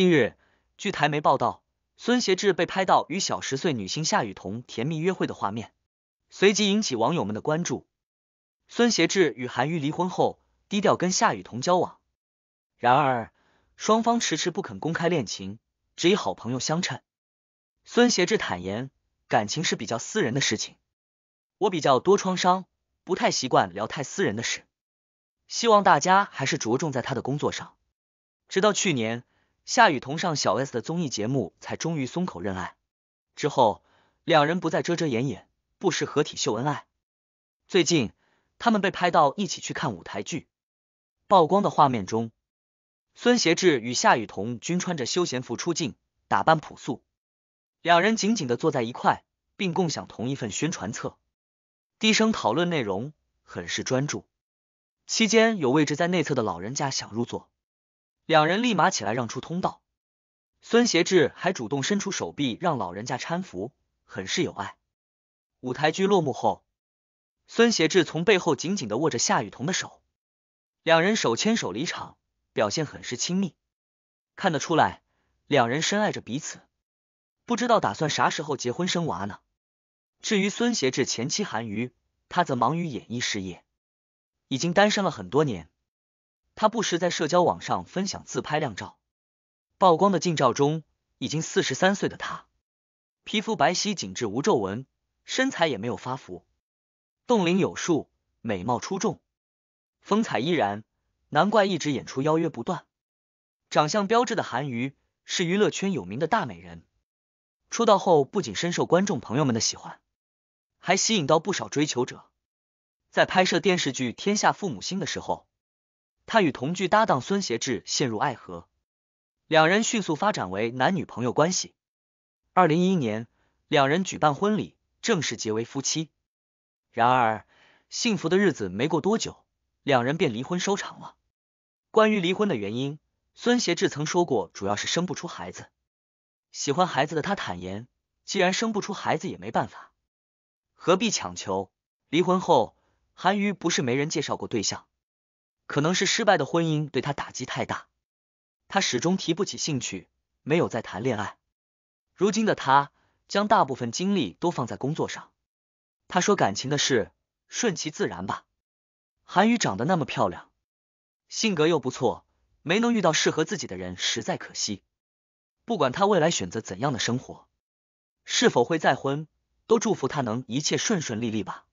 近日，据台媒报道，孙协志被拍到与小十岁女星夏雨桐甜蜜约会的画面，随即引起网友们的关注。孙协志与韩娱离婚后，低调跟夏雨桐交往，然而双方迟迟不肯公开恋情，只以好朋友相称。孙协志坦言，感情是比较私人的事情，我比较多创伤，不太习惯聊太私人的事，希望大家还是着重在他的工作上。直到去年。夏雨桐上小 S 的综艺节目，才终于松口认爱。之后，两人不再遮遮掩掩，不时合体秀恩爱。最近，他们被拍到一起去看舞台剧，曝光的画面中，孙协志与夏雨桐均穿着休闲服出镜，打扮朴素。两人紧紧的坐在一块，并共享同一份宣传册，低声讨论内容，很是专注。期间，有位置在内侧的老人家想入座。两人立马起来让出通道，孙协志还主动伸出手臂让老人家搀扶，很是有爱。舞台剧落幕后，孙协志从背后紧紧的握着夏雨桐的手，两人手牵手离场，表现很是亲密。看得出来，两人深爱着彼此，不知道打算啥时候结婚生娃呢。至于孙协志前妻韩瑜，他则忙于演艺事业，已经单身了很多年。他不时在社交网上分享自拍靓照，曝光的近照中，已经四十三岁的他，皮肤白皙紧致无皱纹，身材也没有发福，冻龄有数，美貌出众，风采依然，难怪一直演出邀约不断。长相标志的韩娱是娱乐圈有名的大美人，出道后不仅深受观众朋友们的喜欢，还吸引到不少追求者。在拍摄电视剧《天下父母心》的时候。他与同居搭档孙协志陷入爱河，两人迅速发展为男女朋友关系。二零一一年，两人举办婚礼，正式结为夫妻。然而，幸福的日子没过多久，两人便离婚收场了。关于离婚的原因，孙协志曾说过，主要是生不出孩子。喜欢孩子的他坦言，既然生不出孩子也没办法，何必强求。离婚后，韩娱不是没人介绍过对象。可能是失败的婚姻对他打击太大，他始终提不起兴趣，没有再谈恋爱。如今的他将大部分精力都放在工作上。他说感情的事顺其自然吧。韩宇长得那么漂亮，性格又不错，没能遇到适合自己的人，实在可惜。不管他未来选择怎样的生活，是否会再婚，都祝福他能一切顺顺利利吧。